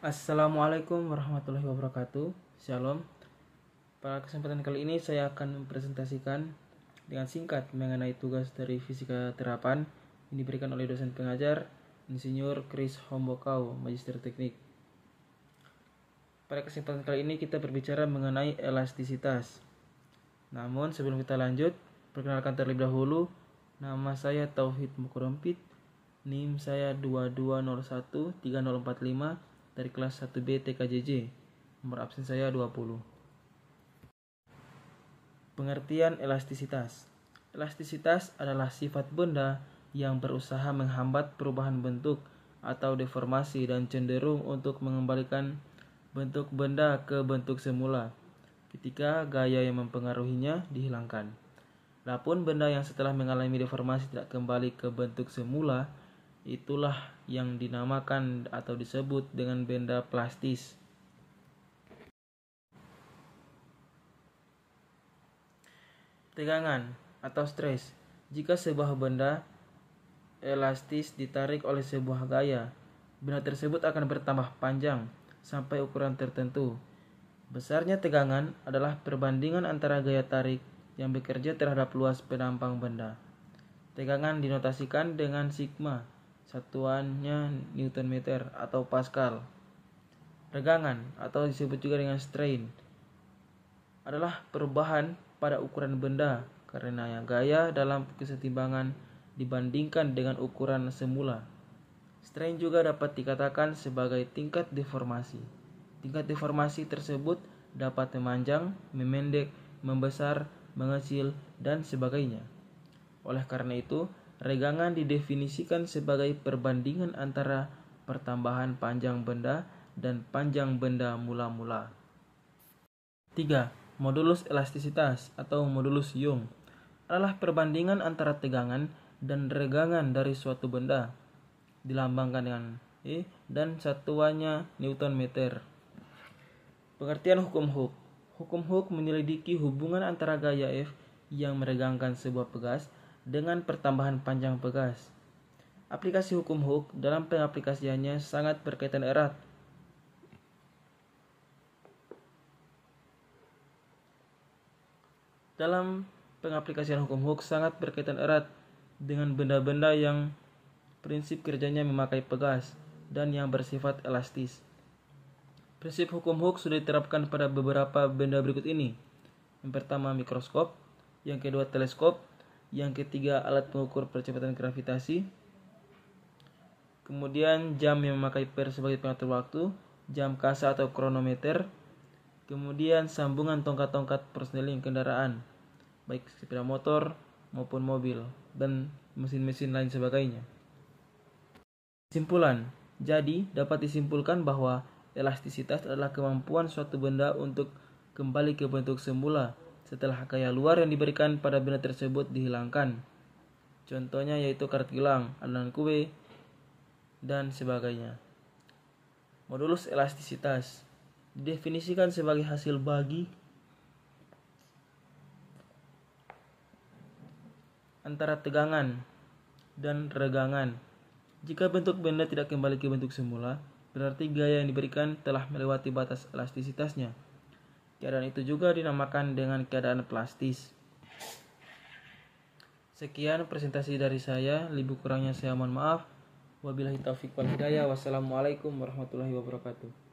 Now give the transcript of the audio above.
Assalamualaikum warahmatullahi wabarakatuh Shalom Pada kesempatan kali ini saya akan mempresentasikan dengan singkat mengenai tugas dari fisika terapan yang diberikan oleh dosen pengajar Insinyur Chris Hombokau, Magister Teknik Pada kesempatan kali ini kita berbicara mengenai elastisitas Namun sebelum kita lanjut, perkenalkan terlebih dahulu Nama saya Tauhid Mukrompit, NIM saya 3045 dari kelas 1B TKJJ. Nomor absen saya 20. Pengertian elastisitas. Elastisitas adalah sifat benda yang berusaha menghambat perubahan bentuk atau deformasi dan cenderung untuk mengembalikan bentuk benda ke bentuk semula ketika gaya yang mempengaruhinya dihilangkan. Lapun benda yang setelah mengalami deformasi tidak kembali ke bentuk semula, Itulah yang dinamakan atau disebut dengan benda plastis. Tegangan atau stres. Jika sebuah benda elastis ditarik oleh sebuah gaya, benda tersebut akan bertambah panjang sampai ukuran tertentu. Besarnya tegangan adalah perbandingan antara gaya tarik yang bekerja terhadap luas penampang benda. Tegangan dinotasikan dengan sigma satuannya Newton meter atau Pascal. Regangan atau disebut juga dengan strain adalah perubahan pada ukuran benda karena gaya dalam kesetimbangan dibandingkan dengan ukuran semula. Strain juga dapat dikatakan sebagai tingkat deformasi. Tingkat deformasi tersebut dapat memanjang, memendek, membesar, mengecil, dan sebagainya. Oleh karena itu, Regangan didefinisikan sebagai perbandingan antara pertambahan panjang benda dan panjang benda mula-mula. 3. Modulus elastisitas atau modulus Young adalah perbandingan antara tegangan dan regangan dari suatu benda dilambangkan dengan E dan satuannya Newton meter. Pengertian hukum Hooke. Hukum Hooke menyelidiki hubungan antara gaya F yang meregangkan sebuah pegas dengan pertambahan panjang pegas. Aplikasi hukum Hook dalam pengaplikasiannya sangat berkaitan erat dalam pengaplikasian hukum Hook sangat berkaitan erat dengan benda-benda yang prinsip kerjanya memakai pegas dan yang bersifat elastis. Prinsip hukum Hook sudah diterapkan pada beberapa benda berikut ini. Yang pertama mikroskop, yang kedua teleskop, yang ketiga alat pengukur percepatan gravitasi, kemudian jam yang memakai per sebagai pengatur waktu, jam kasa atau kronometer, kemudian sambungan tongkat-tongkat perseneling kendaraan, baik sepeda motor maupun mobil, dan mesin-mesin lain sebagainya. Simpulan, jadi dapat disimpulkan bahwa elastisitas adalah kemampuan suatu benda untuk kembali ke bentuk semula setelah kaya luar yang diberikan pada benda tersebut dihilangkan. Contohnya yaitu kartilang, gelang, adonan kue, dan sebagainya. Modulus elastisitas didefinisikan sebagai hasil bagi antara tegangan dan regangan. Jika bentuk benda tidak kembali ke bentuk semula, berarti gaya yang diberikan telah melewati batas elastisitasnya. Keadaan itu juga dinamakan dengan keadaan plastis. Sekian presentasi dari saya, lebih kurangnya saya mohon maaf. Wabillahi taufik wal hidayah. Wassalamualaikum warahmatullahi wabarakatuh.